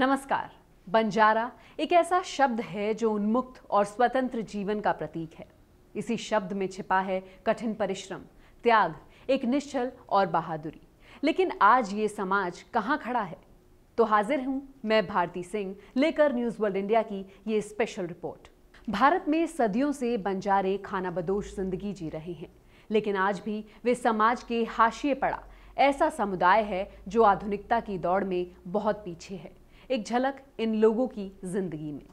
नमस्कार बंजारा एक ऐसा शब्द है जो उन्मुक्त और स्वतंत्र जीवन का प्रतीक है इसी शब्द में छिपा है कठिन परिश्रम त्याग एक निश्चल और बहादुरी लेकिन आज ये समाज कहाँ खड़ा है तो हाजिर हूँ मैं भारती सिंह लेकर न्यूज़ वर्ल्ड इंडिया की ये स्पेशल रिपोर्ट भारत में सदियों से बंजारे खाना बदोश जिंदगी जी रहे हैं लेकिन आज भी वे समाज के हाशिए पड़ा ऐसा समुदाय है जो आधुनिकता की दौड़ में बहुत पीछे है एक झलक इन लोगों की जिंदगी में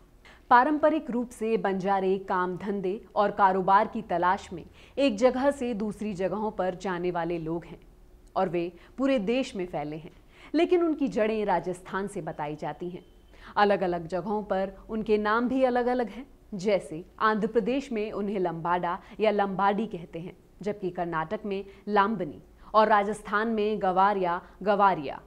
पारंपरिक रूप से बंजारे काम धंधे और कारोबार की तलाश में एक जगह से दूसरी जगहों पर जाने वाले लोग हैं और वे पूरे देश में फैले हैं लेकिन उनकी जड़ें राजस्थान से बताई जाती हैं अलग अलग जगहों पर उनके नाम भी अलग अलग हैं जैसे आंध्र प्रदेश में उन्हें लंबाडा या लंबाडी कहते हैं जबकि कर्नाटक में लाम्बनी और राजस्थान में गवार या गवारिया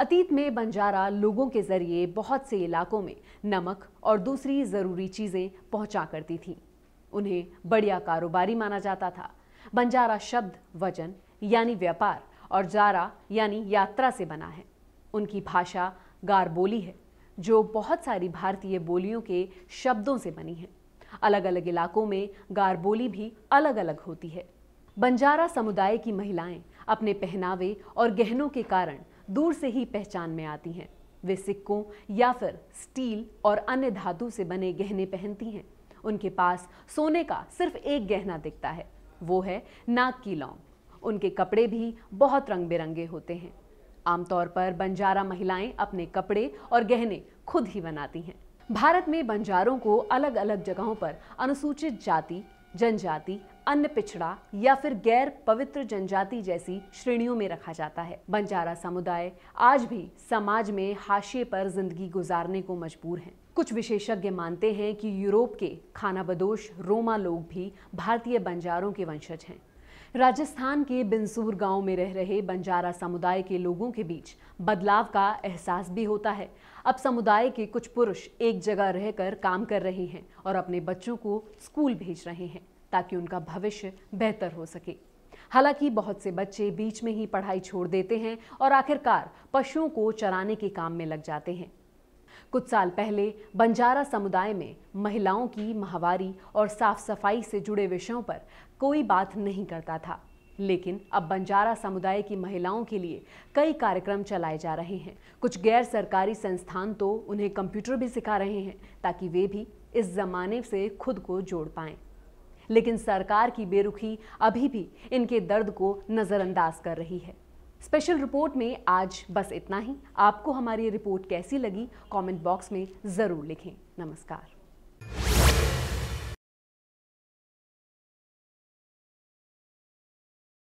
अतीत में बंजारा लोगों के जरिए बहुत से इलाकों में नमक और दूसरी ज़रूरी चीज़ें पहुंचा करती थी उन्हें बढ़िया कारोबारी माना जाता था बंजारा शब्द वजन यानी व्यापार और जारा यानी यात्रा से बना है उनकी भाषा गार बोली है जो बहुत सारी भारतीय बोलियों के शब्दों से बनी है अलग अलग इलाकों में गार बोली भी अलग अलग होती है बंजारा समुदाय की महिलाएं अपने पहनावे और गहनों के कारण दूर से ही पहचान में आती हैं वे सिक्कों या फिर स्टील और अन्य धातु से बने गहने पहनती हैं उनके पास सोने का सिर्फ एक गहना दिखता है वो है नाक की लौंग उनके कपड़े भी बहुत रंग बिरंगे होते हैं आमतौर पर बंजारा महिलाएं अपने कपड़े और गहने खुद ही बनाती हैं भारत में बंजारों को अलग अलग जगहों पर अनुसूचित जाति जनजाति अन्य पिछड़ा या फिर गैर पवित्र जनजाति जैसी श्रेणियों में रखा जाता है बंजारा समुदाय आज भी समाज में हाशिए पर जिंदगी गुजारने को मजबूर हैं कुछ विशेषज्ञ मानते हैं कि यूरोप के खानाबदोश रोमा लोग भी भारतीय बंजारों के वंशज हैं राजस्थान के बिनसूर गांव में रह रहे बंजारा समुदाय के लोगों के बीच बदलाव का एहसास भी होता है अब समुदाय के कुछ पुरुष एक जगह रहकर काम कर रहे हैं और अपने बच्चों को स्कूल भेज रहे हैं ताकि उनका भविष्य बेहतर हो सके हालांकि बहुत से बच्चे बीच में ही पढ़ाई छोड़ देते हैं और आखिरकार पशुओं को चराने के काम में लग जाते हैं कुछ साल पहले बंजारा समुदाय में महिलाओं की माहवारी और साफ सफाई से जुड़े विषयों पर कोई बात नहीं करता था लेकिन अब बंजारा समुदाय की महिलाओं के लिए कई कार्यक्रम चलाए जा रहे हैं कुछ गैर सरकारी संस्थान तो उन्हें कंप्यूटर भी सिखा रहे हैं ताकि वे भी इस जमाने से खुद को जोड़ पाएं लेकिन सरकार की बेरुखी अभी भी इनके दर्द को नज़रअंदाज कर रही है स्पेशल रिपोर्ट में आज बस इतना ही आपको हमारी रिपोर्ट कैसी लगी कमेंट बॉक्स में ज़रूर लिखें नमस्कार